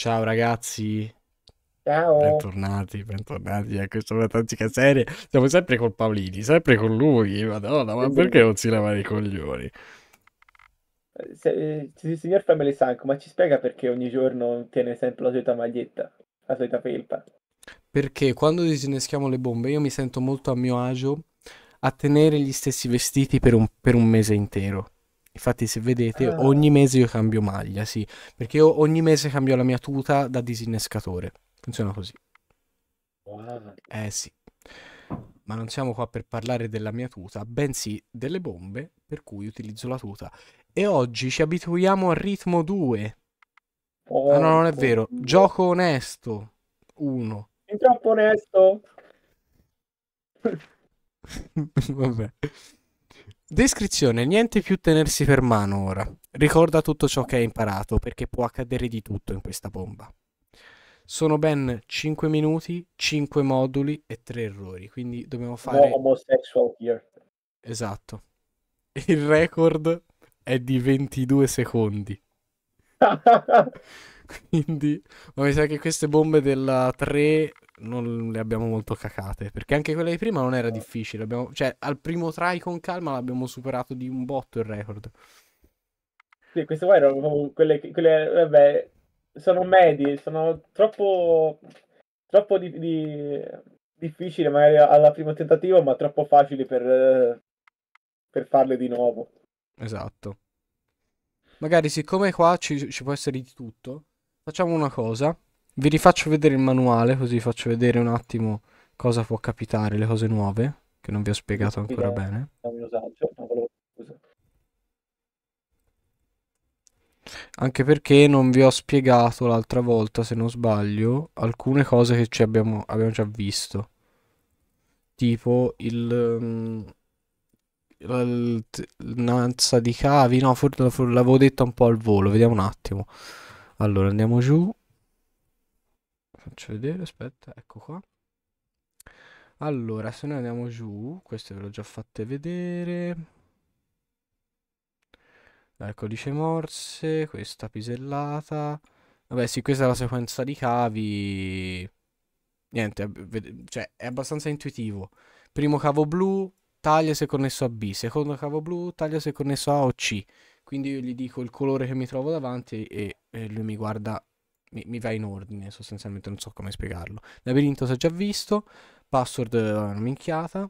Ciao ragazzi. Ciao. Bentornati, bentornati a questa fantastica serie. Siamo sempre con Paolini, sempre con lui. Madonna, ma perché non si lava i coglioni? Se, eh, il signor Family Sank, ma ci spiega perché ogni giorno tiene sempre la solita maglietta, la solita felpa? Perché quando disinneschiamo le bombe io mi sento molto a mio agio a tenere gli stessi vestiti per un, per un mese intero. Infatti, se vedete, eh. ogni mese io cambio maglia, sì, perché io ogni mese cambio la mia tuta da disinnescatore. Funziona così. Wow. Eh sì. Ma non siamo qua per parlare della mia tuta, bensì delle bombe per cui utilizzo la tuta. E oggi ci abituiamo al ritmo 2. Oh, ah, no, non è vero. Gioco onesto 1. È troppo onesto. Vabbè. Descrizione, niente più tenersi per mano ora. Ricorda tutto ciò che hai imparato perché può accadere di tutto in questa bomba. Sono ben 5 minuti, 5 moduli e 3 errori, quindi dobbiamo fare... Homosexual here. Esatto. Il record è di 22 secondi. quindi ma mi sa che queste bombe della 3 non le abbiamo molto cacate. Perché anche quella di prima non era difficile. Abbiamo, cioè, al primo try con calma l'abbiamo superato di un botto il record. Sì, queste qua erano quelle, quelle vabbè, sono medie, sono troppo, troppo di, di, difficili magari alla prima tentativa, ma troppo facili per, per farle di nuovo. Esatto. Magari siccome qua ci, ci può essere di tutto, facciamo una cosa vi rifaccio vedere il manuale così faccio vedere un attimo cosa può capitare, le cose nuove, che non vi ho spiegato ancora bene. Anche perché non vi ho spiegato l'altra volta, se non sbaglio, alcune cose che ci abbiamo, abbiamo già visto. Tipo il... Mm, nanza di cavi, no, forse l'avevo detto un po' al volo, vediamo un attimo. Allora, andiamo giù faccio vedere, aspetta, ecco qua. Allora, se noi andiamo giù, queste ve le ho già fatte vedere. Dal codice morse, questa pisellata. Vabbè, sì, questa è la sequenza di cavi. Niente, cioè, è abbastanza intuitivo. Primo cavo blu, taglia se connesso a B. Secondo cavo blu, taglia se connesso a A o C. Quindi io gli dico il colore che mi trovo davanti e, e lui mi guarda mi, mi va in ordine sostanzialmente, non so come spiegarlo. Labirinto si è già visto, password eh, una minchiata.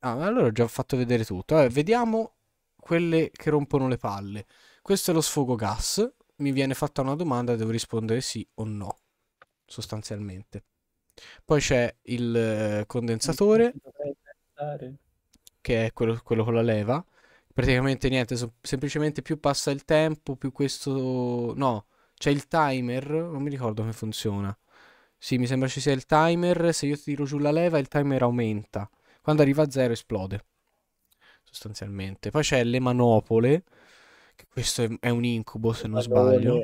Ah, allora ho già fatto vedere tutto. Vabbè, eh, vediamo quelle che rompono le palle. Questo è lo sfogo gas, mi viene fatta una domanda, devo rispondere sì o no, sostanzialmente. Poi c'è il eh, condensatore, che è quello, quello con la leva. Praticamente niente, so, semplicemente più passa il tempo, più questo... No, c'è il timer, non mi ricordo come funziona. Sì, mi sembra ci sia il timer, se io tiro giù la leva il timer aumenta. Quando arriva a zero esplode, sostanzialmente. Poi c'è le manopole, che questo è un incubo se non sbaglio.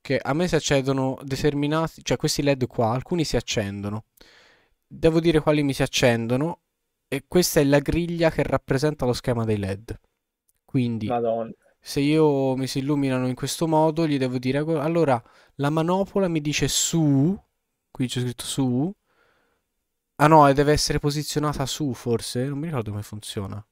Che a me si accedono determinati, cioè questi led qua, alcuni si accendono. Devo dire quali mi si accendono e questa è la griglia che rappresenta lo schema dei led. Quindi Madonna se io mi si illuminano in questo modo, gli devo dire allora la manopola mi dice su, qui c'è scritto su. Ah no, deve essere posizionata su forse, non mi ricordo come funziona.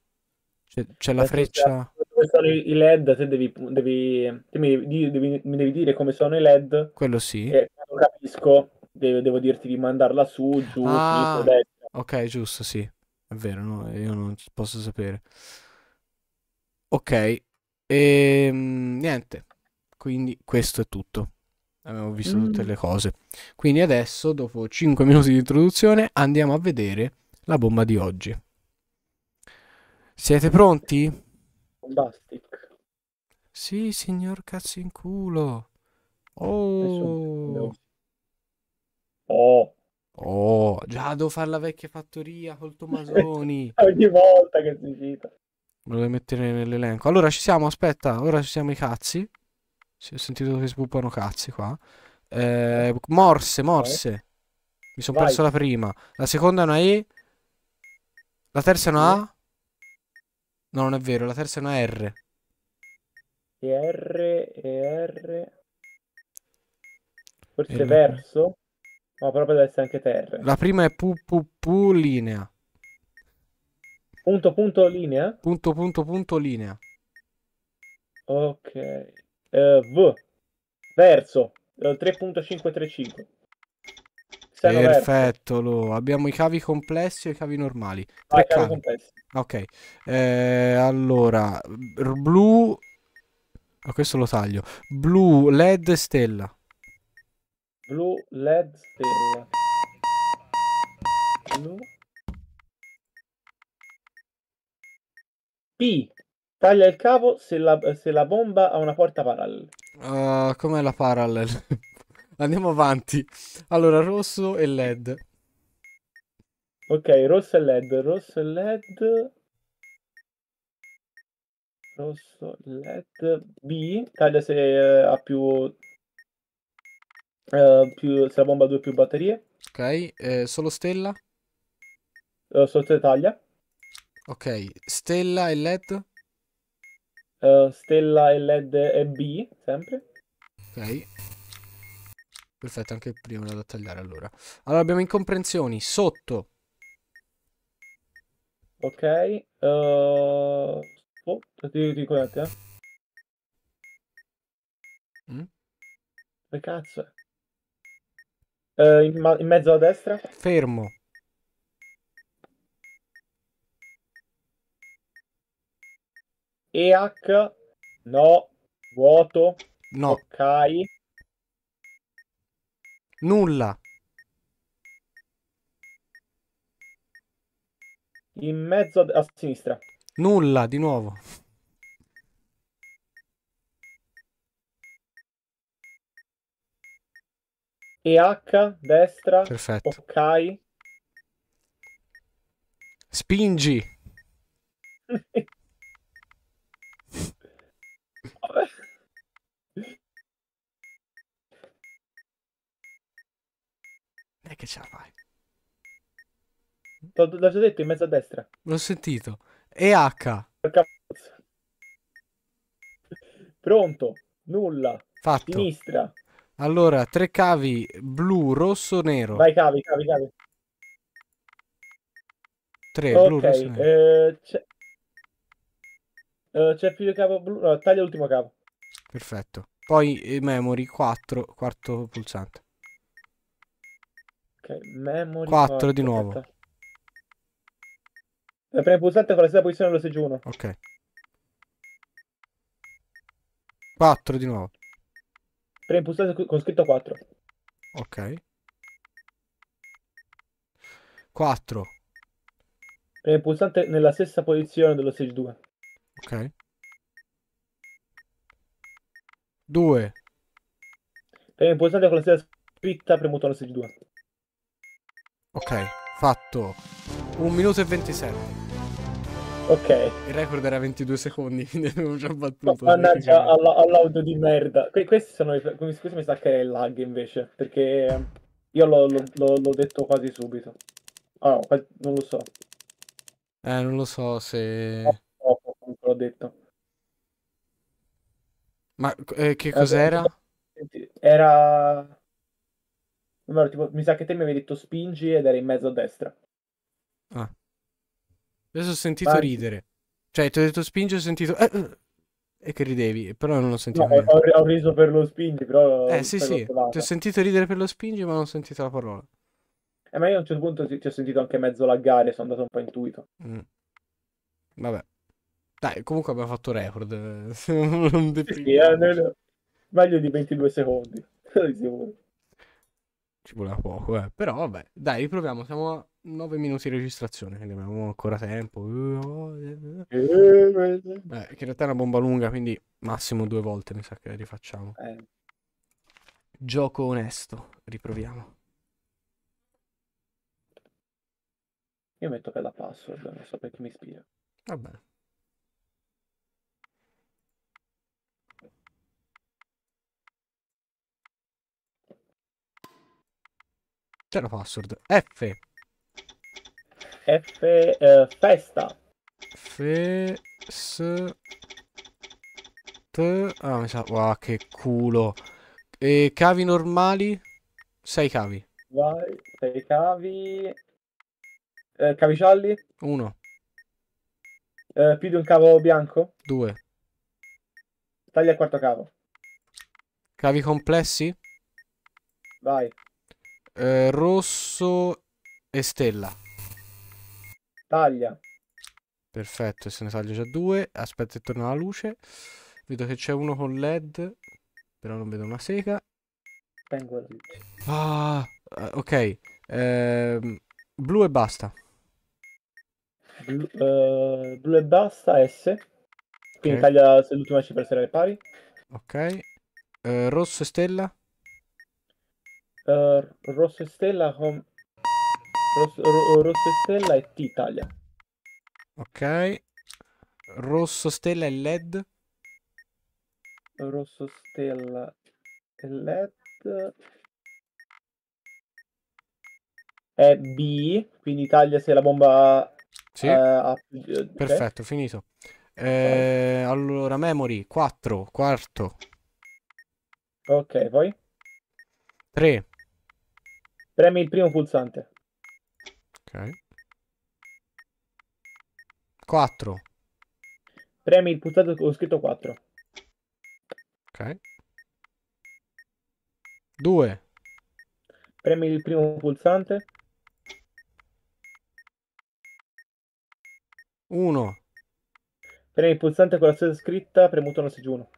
C'è, c'è la freccia dove sono i LED, te devi, devi, te mi, devi, devi, mi, devi, dire come sono i LED. Quello sì. E non capisco, devo, devo, dirti di mandarla su, giù, ah, su, Ok, giusto, sì. È vero, no? io non posso sapere. Ok, e ehm, niente, quindi questo è tutto. Abbiamo visto mm. tutte le cose. Quindi adesso, dopo 5 minuti di introduzione, andiamo a vedere la bomba di oggi. Siete pronti? Bombastic. Sì, signor cazzo in culo. Oh. Oh. Oh, già devo fare la vecchia fattoria col Tomasoni. Ogni volta che si cita. Me lo devi mettere nell'elenco. Allora ci siamo, aspetta, ora ci siamo i cazzi. Sì, ho sentito che sbuppano cazzi qua. Eh, morse, morse. Mi sono perso la prima. La seconda è una E. La terza è una A. No, non è vero, la terza è una R. E R, E R. Forse e eh, verso. No, però deve essere anche terra. La prima è pu pu pu linea. Punto, punto, linea. Punto, punto, punto, linea. Ok. Uh, v. Verso. Uh, 3.535. Siamo Perfetto, lo. abbiamo i cavi complessi e i cavi normali. Ah, cavi complessi. Ok, eh, allora, blu, oh, questo lo taglio, blu, led, stella. Blu, led, stella. Blu, P. Taglia il cavo se la, se la bomba ha una porta parallel. Uh, ah, com'è la parallel? Andiamo avanti. Allora, rosso e led. Ok, rosso e led, rosso e led. Rosso, led. B. Taglia se eh, ha più, eh, più... Se la bomba ha due più batterie. Ok, eh, solo stella. Uh, solo stella taglia. Ok, stella e led? Uh, eh, stella e led e B, sempre. Ok. Perfetto, anche prima da tagliare allora. Allora abbiamo incomprensioni, sotto. Ok. Uh... Oh, ti, ti connetti, eh? Che mm? cazzo è? Uh, in, in mezzo a destra? Fermo. EAC, no, vuoto, no. Kai. Nulla. In mezzo a, a sinistra. Nulla, di nuovo. E EH, destra. Perfetto. Ok. Spingi. Dai eh, che ce la fai. L'ho già detto in mezzo a destra. L'ho sentito. EH. Pronto. Nulla. Fatto. Sinistra. Allora, tre cavi blu, rosso, nero. Vai cavi, cavi, cavi. Tre, okay. blu, rosso, nero. Eh, eh, c'è più il cavo blu. No, taglia l'ultimo cavo. Perfetto. Poi eh, memory 4, quarto pulsante. Ok, memory 4, 4 di nuovo. Aspetta. La prima pulsante con la stessa posizione dello seggiuno. Ok. 4 di nuovo. Prima pulsante con scritto 4. Ok. 4. Prima pulsante nella stessa posizione dello stage 2. Ok. 2. Prima impulsante con la stessa scritta, premuto la stage 2. Ok, fatto. 1 minuto e 27. Ok. Il record era 22 secondi, quindi avevo già battuto. Mannaggia, mannaggia all'audio di merda. Que questi sono i... Questo mi sa che è il lag invece, perché eh, io l'ho detto quasi subito. oh, non lo so. Eh, non lo so se... Oh l'ho detto. Ma eh, che cos'era? Era... Allora, tipo, mi sa che te mi avevi detto spingi ed era in mezzo a destra. Ah. Adesso ho sentito Ma... ridere. Cioè, ti ho detto spingi ho sentito... Eh, eh e che ridevi, però non ho sentito. Eh, no, ho, ho, riso per lo spingi, però... Eh sì, sì, ti ho sentito ridere per lo spingi, ma non ho sentito la parola. Eh, ma io a un certo punto ti, ti ho sentito anche mezzo laggare, sono andato un po' intuito. Mm. Vabbè. Dai, comunque abbiamo fatto record. Eh, sì, eh, no, no. Meglio di 22 secondi. Ci voleva poco, eh. Però vabbè, dai, riproviamo. Siamo a 9 minuti di registrazione, quindi abbiamo ancora tempo. Beh, eh, che in realtà è una bomba lunga, quindi massimo due volte mi sa che rifacciamo. Eh. Gioco onesto, riproviamo. Io metto per la password, non so perché mi ispira. Va bene. C'è la password. F. F. Eh, festa. F. S. T. Ah, mi sa. Wow, che culo. E cavi normali? Sei cavi. Vai, sei cavi. Eh, cavi gialli? Uno. Eh, più di un cavo bianco? Due. Taglia il quarto cavo. Cavi complessi? Vai. Eh, rosso e stella. Taglia. Perfetto, se ne taglio già due. Aspetta che torna la luce. Vedo che c'è uno con led, però non vedo una sega. Tengo la luce. Ah, eh, ok. Eh, blu e basta. Blu, eh, blu, e basta, S. Quindi okay. taglia se l'ultima cifra sarà pari. Ok. Eh, rosso e stella uh, Rosso e Stella con... Rosso, ro, Rosso e Stella e T Italia. Ok. Rosso Stella e LED. Rosso Stella e LED. È B, quindi Italia se la bomba... Sì. Uh, a... Perfetto, okay. finito. Eh, allora, memory 4, quarto. Ok, poi 3. Premi il primo pulsante. Ok. 4. Premi il pulsante con scritto 4. Ok. 2. Premi il primo pulsante. 1. Premi il pulsante con la stessa scritta, premuto non seggiuno.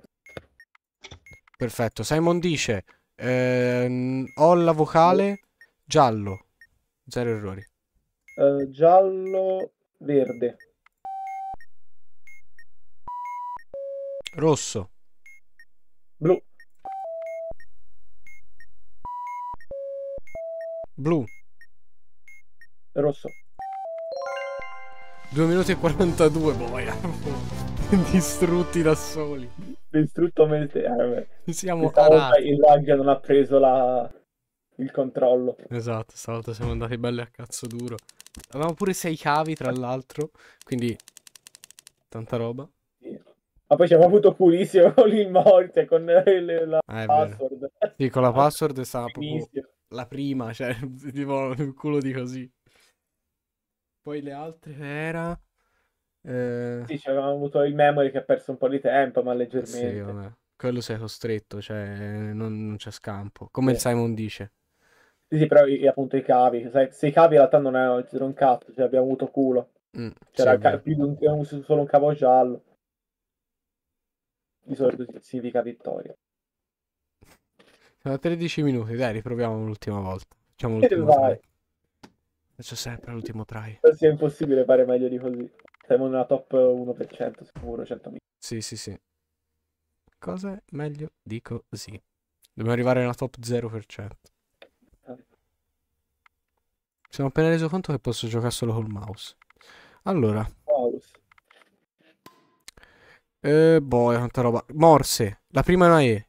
Perfetto. Simon dice, eh, ho la vocale Giallo. Zero errori. Uh, giallo, verde. Rosso. Blu. Blu. Rosso. 2 minuti e 42, boia. Distrutti da soli. Distrutto mentre... Eh, Siamo a... Il lag non ha preso la il controllo. Esatto, stavolta siamo andati belli a cazzo duro. Avevamo pure sei cavi, tra l'altro, quindi tanta roba. Ma poi ci abbiamo avuto pulissimo con il morte, con le, la ah, password. Sì, con la password ah, stava proprio la prima, cioè, tipo, un culo di così. Poi le altre era... Eh... Sì, avevamo avuto il memory che ha perso un po' di tempo, ma leggermente. Sì, vabbè. Quello sei costretto, cioè non, non c'è scampo. Come sì. il Simon dice. Sì, sì, però i, appunto i cavi. Se, se i cavi in realtà non erano un cazzo, cioè abbiamo avuto culo. Mm, C'era ca- più di un, solo un cavo giallo. Di solito significa vittoria. Sono 13 minuti, dai, riproviamo un'ultima volta. Facciamo l'ultimo try. Faccio sempre l'ultimo try. Sì, è impossibile fare meglio di così. Siamo nella top 1% sicuro, 100.000. Sì, sì, sì. Cosa è meglio di così? Dobbiamo arrivare alla top 0%. Mi sono appena reso conto che posso giocare solo col mouse. Allora. Mouse. Eh, boh, è tanta roba. Morse. La prima è una E.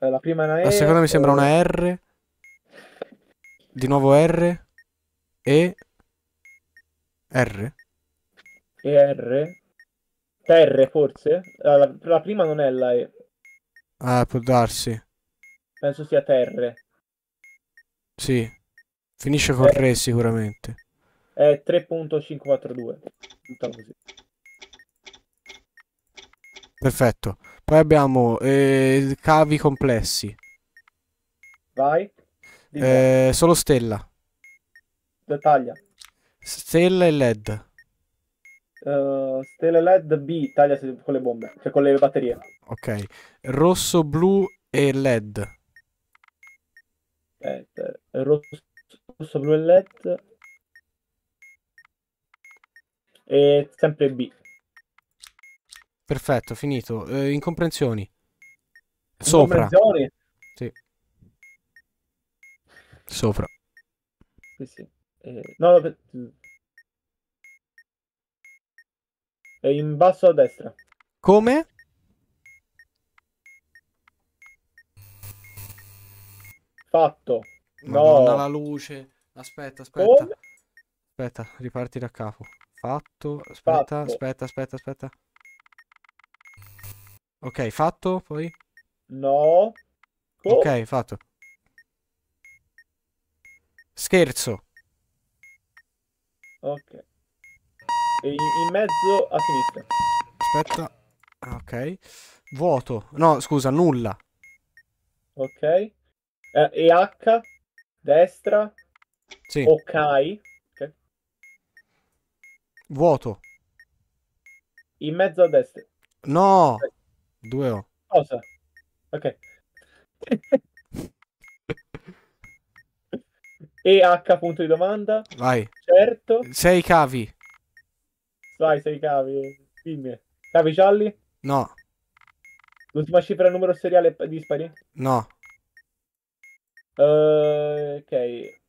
Eh, la prima è una E. La seconda mi eh. sembra una R. Di nuovo R. E. R. E R. R forse? La, ah, la, la, prima non è la E. Ah, può darsi. Penso sia terre. Sì. Finisce con eh. Re sicuramente. È 3.542. Diciamo così. Perfetto. Poi abbiamo eh, cavi complessi. Vai. Eh, solo stella. Taglia. Stella e LED. Uh, stella LED B taglia con le bombe, cioè con le batterie. Ok. Rosso, blu e LED. Eh, eh rosso, rosso blu e led e sempre B perfetto finito eh, incomprensioni sopra incomprensioni? Sì. sopra sì, sì. Eh, no, per... eh, in basso a destra come? fatto Madonna, no. la luce. Aspetta, aspetta. Oh. Aspetta, riparti da capo. Fatto. Aspetta, fatto. aspetta, aspetta, aspetta. Ok, fatto, poi? No. Oh. Ok, fatto. Scherzo. Ok. In, in mezzo a sinistra. Aspetta. Ah, ok. Vuoto. No, scusa, nulla. Ok. Eh, e H destra, sì. Okai. Vuoto. In mezzo a destra. No! Okay. Due O. Cosa? Ok. e H punto di domanda. Vai. Certo. Sei cavi. Vai, sei cavi. Dimmi. Cavi gialli? No. L'ultima cifra numero seriale dispari? No. Eh, ok.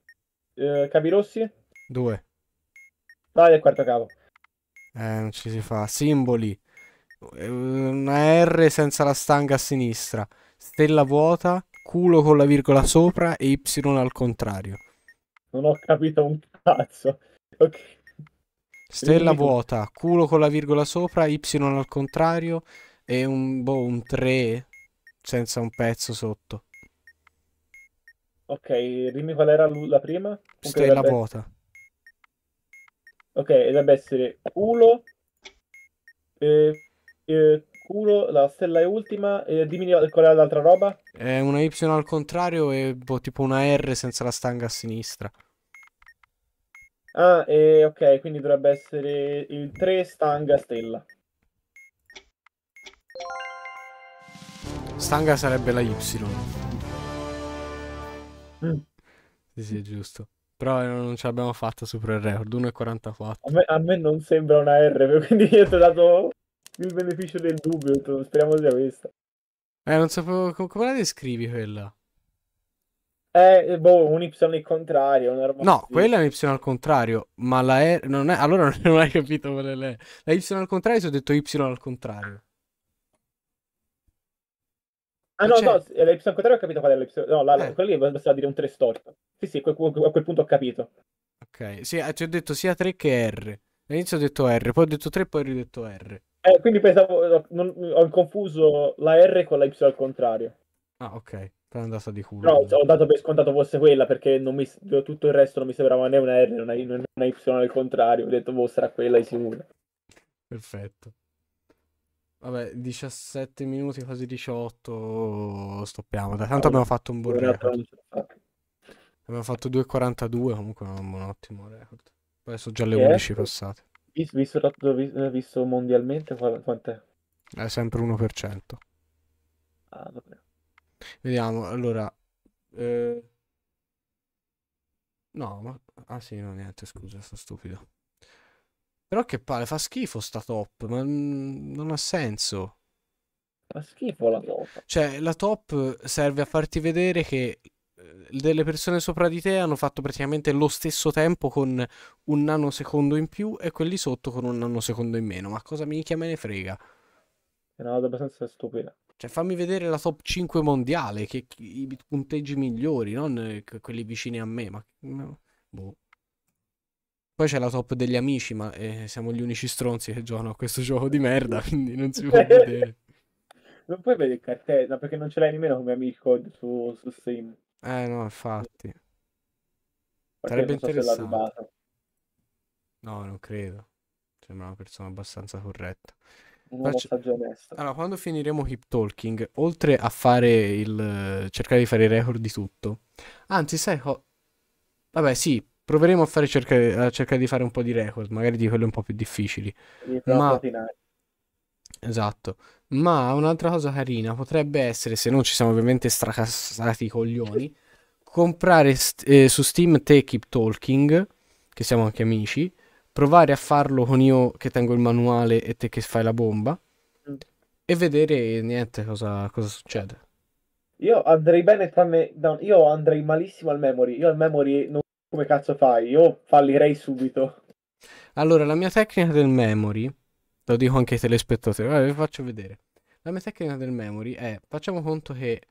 Uh, eh, capi rossi? Due. Vai il quarto capo. Eh, non ci si fa. Simboli. Una R senza la stanga a sinistra. Stella vuota. Culo con la virgola sopra e Y al contrario. Non ho capito un cazzo. Ok. Stella vuota, culo con la virgola sopra, Y al contrario e un, boh, un 3 senza un pezzo sotto. Ok, dimmi qual era la prima. Stella vuota. Ok, dovrebbe essere culo. Eh, eh, culo, la stella è ultima. Eh, dimmi qual era l'altra roba. È una Y al contrario e boh, tipo una R senza la stanga a sinistra. Ah, eh, ok, quindi dovrebbe essere il 3 stanga stella. Stanga sarebbe la Y. Mm. sì, Sì, è giusto. Però non ce l'abbiamo fatta su Pro Record, 1,44. A me, a me non sembra una R, quindi io ti ho dato il beneficio del dubbio, speriamo sia questa. Eh, non sapevo so, come la descrivi quella. Eh, eh, boh, un Y al contrario. no, quella è un Y al contrario, ma la R non è... Allora non hai capito qual è la Y al contrario, se ho detto Y al contrario. Ah no, cioè... no, l'episodio contrario ho capito qual è l'episodio. No, la, eh. quello lì bastava dire un tre storico. Sì, sì, a quel punto ho capito. Ok, sì, eh, ti ho detto sia 3 che R. All'inizio ho detto R, poi ho detto 3, poi ho ridetto R. Eh, quindi pensavo, non, ho confuso la R con la Y al contrario. Ah, ok. È andata di culo. No, ho dato per scontato fosse quella perché mi, tutto il resto non mi sembrava né una R né una, una Y al contrario. Ho detto, boh, sarà quella di sicuro. Perfetto. Vabbè, 17 minuti, quasi 18. Stoppiamo. Da tanto abbiamo fatto un buon record. Abbiamo fatto 2.42, comunque un, un ottimo record. Poi sono già le 11 passate. Visto, visto, visto mondialmente, quant'è? È sempre 1%. Ah, Vediamo, allora... Eh... No, ma... Ah sì, no, niente, scusa, sto stupido. Però che palle, fa schifo sta top, ma mm, non ha senso. Fa schifo la top. Cioè, la top serve a farti vedere che eh, delle persone sopra di te hanno fatto praticamente lo stesso tempo con un nanosecondo in più e quelli sotto con un nanosecondo in meno. Ma cosa minchia me ne frega? È una cosa abbastanza stupida. Cioè, fammi vedere la top 5 mondiale, che, i punteggi migliori, non eh, quelli vicini a me. Ma boh. Poi c'è la top degli amici, ma eh, siamo gli unici stronzi che giocano a questo gioco di merda, quindi non si può vedere. non puoi vedere il cartella perché non ce l'hai nemmeno come amico su, su Steam. Eh no, infatti. Sarebbe so interessante. no, non credo. Sembra una persona abbastanza corretta. Faccio... Allora, quando finiremo Hip Talking, oltre a fare il eh, cercare di fare il record di tutto, anzi, sai, co... vabbè, sì, Proveremo a, fare cercare, a cercare di fare un po' di record, magari di quelle un po' più difficili. Ma... Esatto. Ma un'altra cosa carina potrebbe essere, se non ci siamo ovviamente stracassati i coglioni, comprare st- eh, su Steam Te Keep Talking, che siamo anche amici, provare a farlo con io che tengo il manuale e te che fai la bomba, mm. e vedere niente cosa, cosa succede. Io andrei bene tranne... io andrei malissimo al memory. Io al memory non come cazzo fai? Io fallirei subito. Allora, la mia tecnica del memory, lo dico anche ai telespettatori, vabbè, vi faccio vedere. La mia tecnica del memory è, facciamo conto che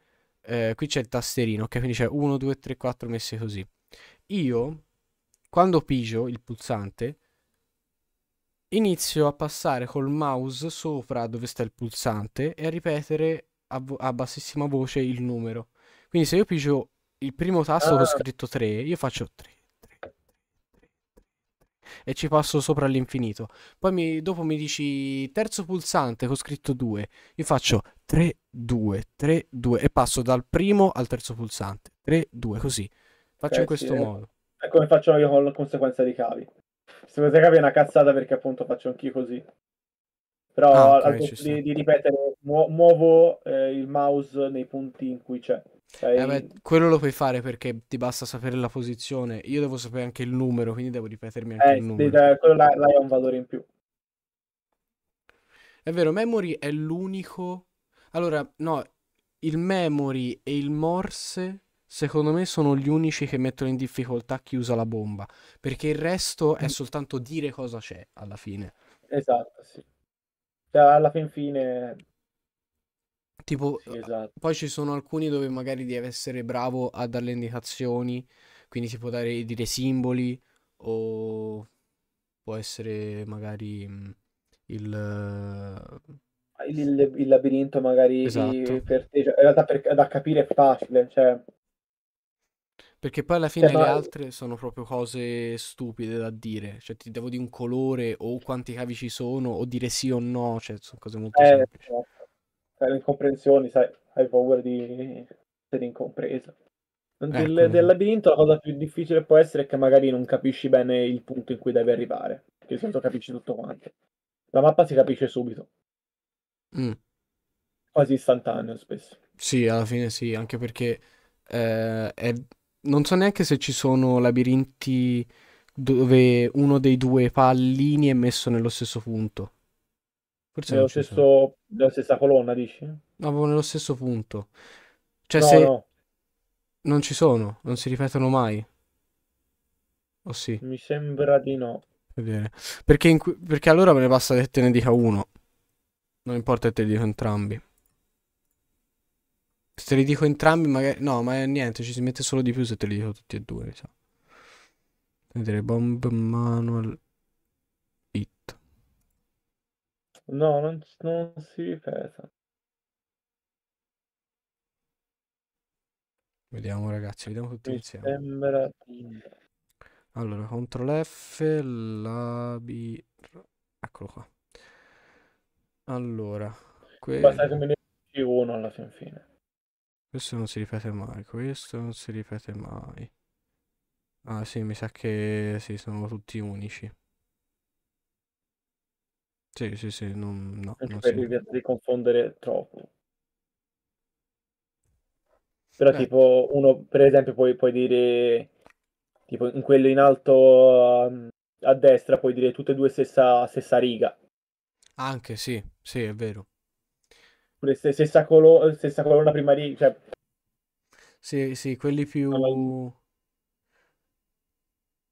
eh, qui c'è il tasterino, ok? Quindi c'è 1, 2, 3, 4 messi così. Io, quando pigio il pulsante, inizio a passare col mouse sopra dove sta il pulsante e a ripetere a, vo- a bassissima voce il numero. Quindi se io pigio il primo tasto che ho scritto 3, io faccio 3, 3, 3, 3 e ci passo sopra all'infinito. Poi mi, dopo mi dici terzo pulsante che ho scritto 2, io faccio 3, 2, 3, 2 e passo dal primo al terzo pulsante. 3, 2, così. Faccio okay, in questo sì, modo. E come faccio io con la conseguenza di cavi. Se volete cavi è una cazzata perché appunto faccio anch'io così. Però ah, okay, al di, di, ripetere, muovo eh, il mouse nei punti in cui c'è. Eh beh, quello lo puoi fare perché ti basta sapere la posizione. Io devo sapere anche il numero, quindi devo ripetermi anche eh, il numero. Dà, quello là, là è un valore in più. È vero, memory è l'unico... Allora, no, il memory e il morse secondo me sono gli unici che mettono in difficoltà chi usa la bomba, perché il resto è mm. soltanto dire cosa c'è alla fine. Esatto, sì. Cioè, alla fin fine Tipo, sì, eh, esatto. poi ci sono alcuni dove magari devi essere bravo a dare indicazioni, quindi si può dare, dire simboli o può essere magari mm, il... Ah, il, il, il labirinto magari esatto. per te, in cioè, realtà per, da capire è facile, cioè... Perché poi alla cioè, fine cioè, le ma... altre sono proprio cose stupide da dire, cioè ti devo dire un colore o quanti cavi ci sono o dire sì o no, cioè sono cose molto eh, semplici. Certo le incomprensioni, sai, hai paura di essere incompreso. Ecco. Del, ecco. del, labirinto la cosa più difficile può essere che magari non capisci bene il punto in cui devi arrivare, che di solito capisci tutto quanto. La mappa si capisce subito. Mm. Quasi istantaneo spesso. Sì, alla fine sì, anche perché eh, è... non so neanche se ci sono labirinti dove uno dei due pallini è messo nello stesso punto. Forse nello stesso, sono. nella stessa colonna, dici? No, nello stesso punto. Cioè, se no. non ci sono, non si ripetono mai. O sì? Mi sembra di no. Perché, cui... Perché allora me ne basta che te ne dica uno. Non importa che te li dico entrambi. Se li dico entrambi, magari. No, ma è niente, ci si mette solo di più se te li dico tutti e due, mi diciamo. sa. Vedere bomba manual. No, non, non si ripesa. Vediamo ragazzi, vediamo tutti Mi insieme. Sembra... Allora, CTRL F, la B... Eccolo qua. Allora, que... Basta che me ne uno alla fin fine. Questo non si ripete mai, questo non si ripete mai. Ah sì, mi sa che sì, sono tutti unici. Sì, sì, sì, non, no, non per evitare di confondere troppo. Però eh. tipo uno, per esempio, puoi, puoi, dire, tipo in quello in alto ehm, a destra puoi dire tutte e due stessa, stessa riga. Anche, sì, sì, è vero. Pure stessa, colo- stessa colonna prima riga, cioè... Sì, sì, quelli ah, più...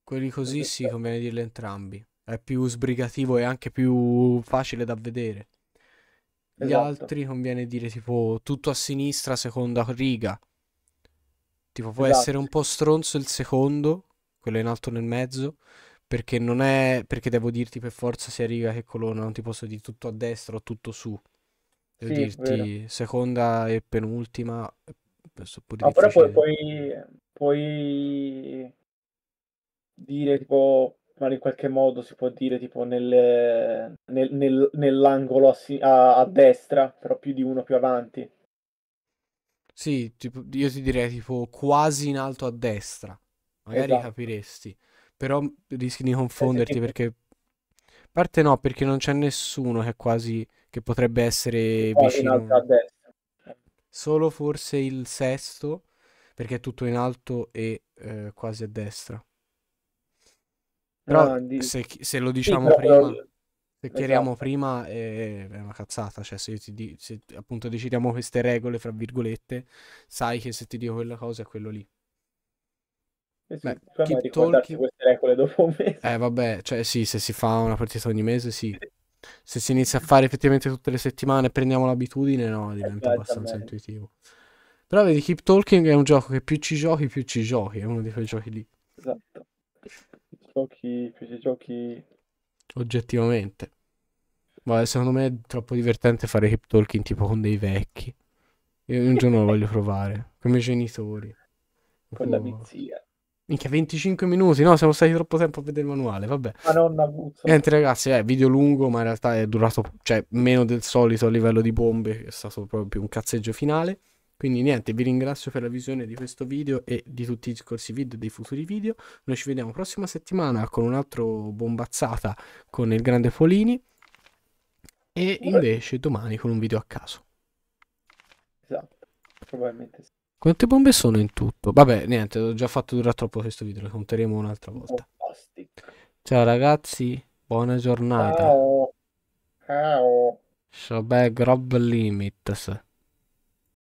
Quelli così sì, conviene dirli entrambi è più sbrigativo e anche più facile da vedere. Gli esatto. altri conviene dire tipo tutto a sinistra, seconda riga. Tipo può esatto. essere un po' stronzo il secondo, quello in alto nel mezzo, perché non è perché devo dirti per forza sia riga che colonna, non ti posso dire tutto a destra o tutto su. Devo sì, dirti seconda e penultima. Ah, però poi puoi, puoi dire tipo ma in qualche modo si può dire tipo nel, nel, nel, nell'angolo a, a, a, destra, però più di uno più avanti. Sì, tipo, io ti direi tipo quasi in alto a destra, magari esatto. capiresti, però rischi di eh, confonderti eh, perché... A parte no, perché non c'è nessuno che è quasi... che potrebbe essere no, vicino. In alto a destra. Solo forse il sesto, perché è tutto in alto e eh, quasi a destra. Però ah, di... se, se, lo diciamo sì, però... prima, se chiariamo esatto. prima è, è, una cazzata, cioè se, ti, se appunto decidiamo queste regole, fra virgolette, sai che se ti dico quella cosa è quello lì. Eh sì, Beh, Keep Talking... queste regole dopo un mese. Eh vabbè, cioè sì, se si fa una partita ogni mese sì. Se si inizia a fare effettivamente tutte le settimane e prendiamo l'abitudine, no, eh, diventa abbastanza intuitivo. Però vedi, Keep Talking è un gioco che più ci giochi, più ci giochi, è uno di quei giochi lì giochi, questi giochi... Oggettivamente. ma secondo me è troppo divertente fare hip talking tipo con dei vecchi. Io un giorno lo voglio provare, con i miei genitori. Con la mia zia. Minchia, 25 minuti, no, siamo stati troppo tempo a vedere il manuale, vabbè. Madonna, puzza. Niente ragazzi, eh, video lungo, ma in realtà è durato, cioè, meno del solito a livello di bombe, è stato proprio un cazzeggio finale. Quindi niente, vi ringrazio per la visione di questo video e di tutti i discorsi video e dei futuri video. Noi ci vediamo prossima settimana con un altro bombazzata con il grande Polini e invece domani con un video a caso. Esatto, probabilmente sì. Quante bombe sono in tutto? Vabbè, niente, ho già fatto durare troppo questo video, lo conteremo un'altra volta. Ciao ragazzi, buona giornata. Ciao. Ciao. Ciao, beh, Grob Limits.